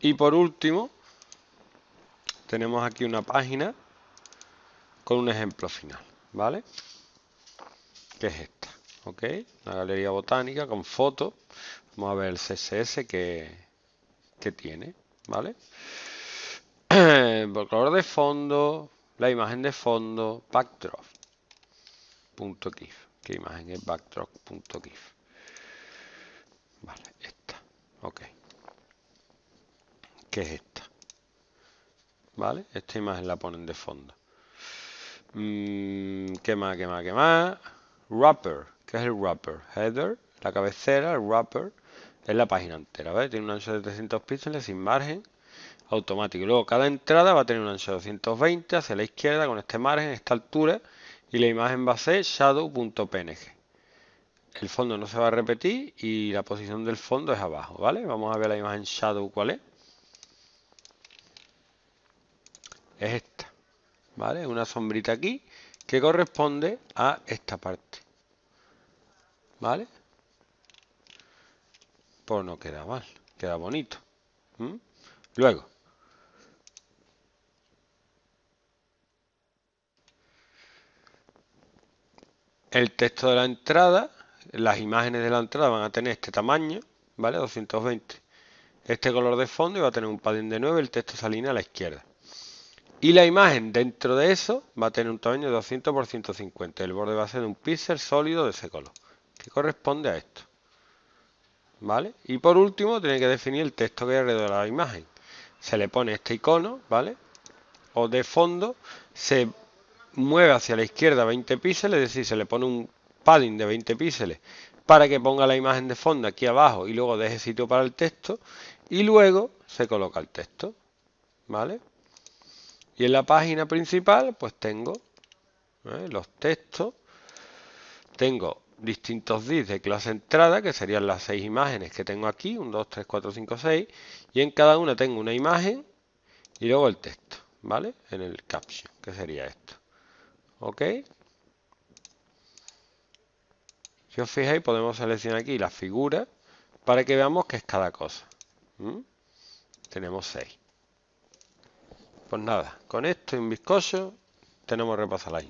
Y por último, tenemos aquí una página con un ejemplo final, ¿vale? Que es esta, ¿ok? La galería botánica con fotos. Vamos a ver el CSS que, tiene, ¿vale? por color de fondo, la imagen de fondo, backdrop.gif. ¿Qué imagen es backdrop.gif? Vale, esta, ok que es esta. ¿Vale? Esta imagen la ponen de fondo. Mm, ¿Qué más, qué más, qué más? Wrapper. ¿Qué es el wrapper? Header, la cabecera, el wrapper. Es la página entera, ¿vale? Tiene un ancho de 300 píxeles sin margen automático. Luego cada entrada va a tener un ancho de 220 hacia la izquierda con este margen, esta altura. Y la imagen va a ser shadow.png el fondo no se va a repetir y la posición del fondo es abajo, ¿vale? Vamos a ver la imagen shadow cuál es. ¿vale? Una sombrita aquí que corresponde a esta parte, ¿vale? Pues no queda mal, queda bonito. Luego, el texto de la entrada, las imágenes de la entrada van a tener este tamaño, ¿vale? 220. Este color de fondo y va a tener un padding de 9, el texto se alinea a la izquierda. Y la imagen dentro de eso va a tener un tamaño de 200 por 150. El borde va a ser un píxel sólido de ese color, que corresponde a esto. ¿Vale? Y por último, tiene que definir el texto que hay alrededor de la imagen. Se le pone este icono, ¿vale? O de fondo, se mueve hacia la izquierda 20 píxeles, es decir, se le pone un padding de 20 píxeles para que ponga la imagen de fondo aquí abajo y luego deje sitio para el texto y luego se coloca el texto, ¿vale? Y en la página principal, pues tengo ¿eh? los textos, tengo distintos DIS de clase entrada, que serían las seis imágenes que tengo aquí, 1, 2, 3, 4, 5, 6, y en cada una tengo una imagen y luego el texto, ¿vale? En el caption, que sería esto. ¿Ok? Si os fijáis, podemos seleccionar aquí la figura para que veamos qué es cada cosa. Tenemos seis. Pues nada, con esto y un bizcocho tenemos reposa la